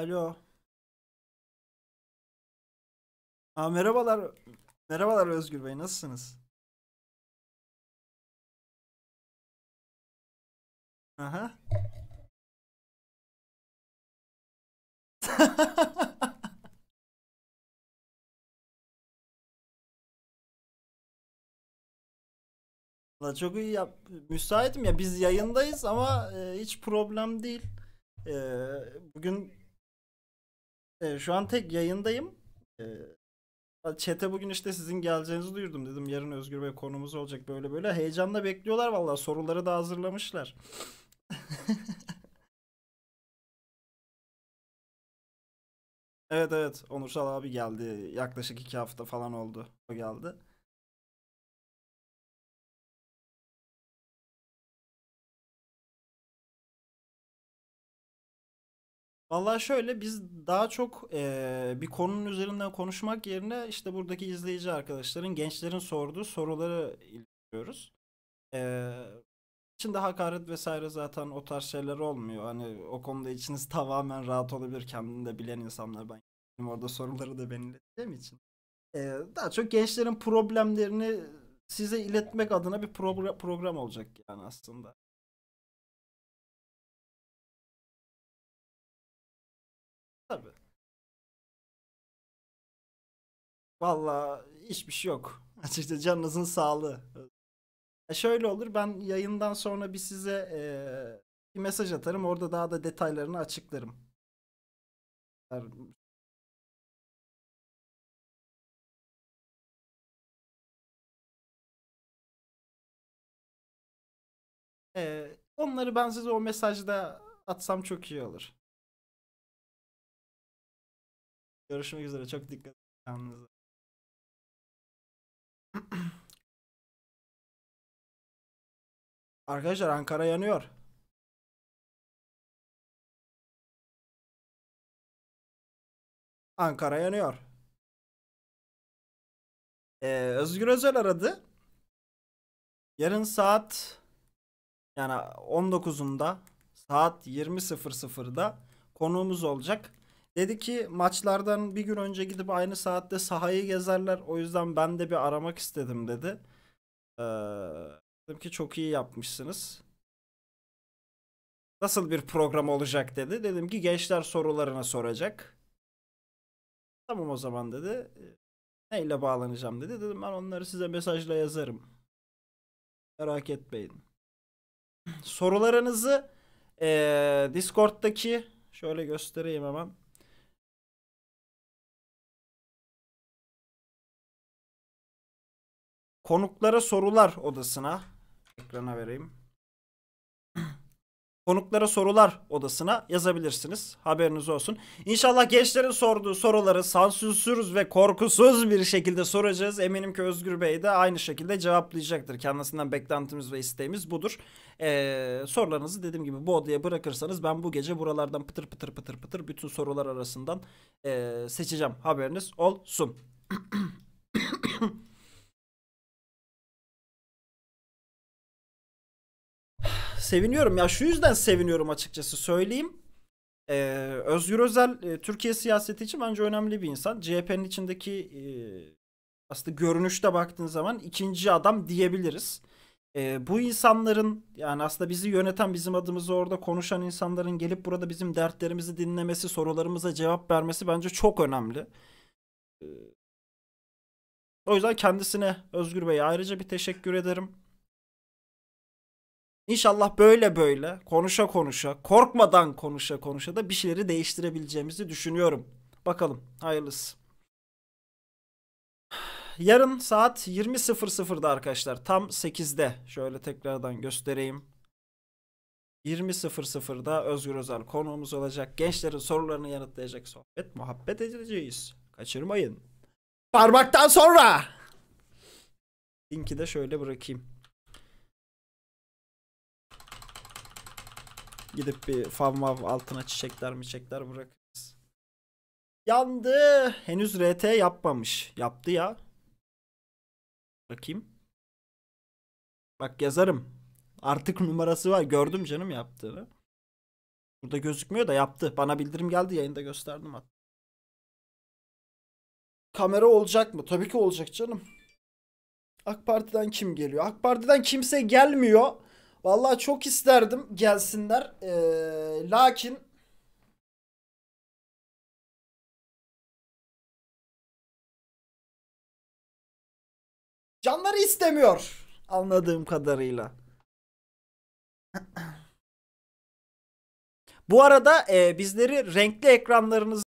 Alo. Aa, merhabalar. Merhabalar Özgür Bey. Nasılsınız? Aha. La çok iyi yap. Müsaitim ya biz yayındayız ama e, hiç problem değil. E, bugün ee, şu an tek yayındayım. Çete ee, bugün işte sizin geleceğinizi duyurdum dedim. Yarın Özgür Bey konumuz olacak böyle böyle. Heyecanla bekliyorlar vallahi. soruları da hazırlamışlar. evet evet Onursal abi geldi. Yaklaşık iki hafta falan oldu. O geldi. Valla şöyle biz daha çok e, bir konunun üzerinden konuşmak yerine işte buradaki izleyici arkadaşların, gençlerin sorduğu soruları ilgiliyoruz. E, içinde hakaret vesaire zaten o tarz şeyler olmuyor. Hani o konuda içiniz tamamen rahat olabilir. Kendini de bilen insanlar ben benim orada soruları da ben ileteceğim için. E, daha çok gençlerin problemlerini size iletmek adına bir pro- program olacak yani aslında. Tabii. Valla hiçbir şey yok. Açıkçası canınızın sağlığı. E şöyle olur ben yayından sonra bir size e, bir mesaj atarım. Orada daha da detaylarını açıklarım. E, onları ben size o mesajda atsam çok iyi olur. Görüşmek üzere. Çok dikkat edin kendinize. Arkadaşlar Ankara yanıyor. Ankara yanıyor. Ee, Özgür Özel aradı. Yarın saat yani 19'unda saat 20.00'da konuğumuz olacak. Dedi ki maçlardan bir gün önce gidip aynı saatte sahayı gezerler. O yüzden ben de bir aramak istedim dedi. Ee, dedim ki çok iyi yapmışsınız. Nasıl bir program olacak dedi. Dedim ki gençler sorularına soracak. Tamam o zaman dedi. E, neyle bağlanacağım dedi. Dedim ben onları size mesajla yazarım. Merak etmeyin. Sorularınızı ee, Discord'daki şöyle göstereyim hemen. Konuklara sorular odasına ekrana vereyim. Konuklara sorular odasına yazabilirsiniz. Haberiniz olsun. İnşallah gençlerin sorduğu soruları sansürsüz ve korkusuz bir şekilde soracağız. Eminim ki Özgür Bey de aynı şekilde cevaplayacaktır. Kendisinden beklentimiz ve isteğimiz budur. Ee, sorularınızı dediğim gibi bu odaya bırakırsanız ben bu gece buralardan pıtır pıtır pıtır pıtır bütün sorular arasından e, seçeceğim. Haberiniz olsun. seviniyorum. Ya şu yüzden seviniyorum açıkçası söyleyeyim. Ee, Özgür Özel e, Türkiye siyaseti için bence önemli bir insan. CHP'nin içindeki e, aslında görünüşte baktığın zaman ikinci adam diyebiliriz. E, bu insanların yani aslında bizi yöneten bizim adımızı orada konuşan insanların gelip burada bizim dertlerimizi dinlemesi, sorularımıza cevap vermesi bence çok önemli. E, o yüzden kendisine Özgür Bey'e ayrıca bir teşekkür ederim. İnşallah böyle böyle konuşa konuşa korkmadan konuşa konuşa da bir şeyleri değiştirebileceğimizi düşünüyorum. Bakalım hayırlısı. Yarın saat 20.00'da arkadaşlar tam 8'de şöyle tekrardan göstereyim. 20.00'da Özgür Özel konuğumuz olacak. Gençlerin sorularını yanıtlayacak sohbet muhabbet edeceğiz. Kaçırmayın. Parmaktan sonra. Linki de şöyle bırakayım. Gidip bir fav altına çiçekler mi çiçekler bırakırız. Yandı. Henüz RT yapmamış. Yaptı ya. Bakayım. Bak yazarım. Artık numarası var. Gördüm canım yaptığını. Burada gözükmüyor da yaptı. Bana bildirim geldi yayında gösterdim hatta. Kamera olacak mı? Tabii ki olacak canım. AK Parti'den kim geliyor? AK Parti'den kimse gelmiyor. Vallahi çok isterdim gelsinler. Ee, lakin canları istemiyor anladığım kadarıyla. Bu arada e, bizleri renkli ekranlarınız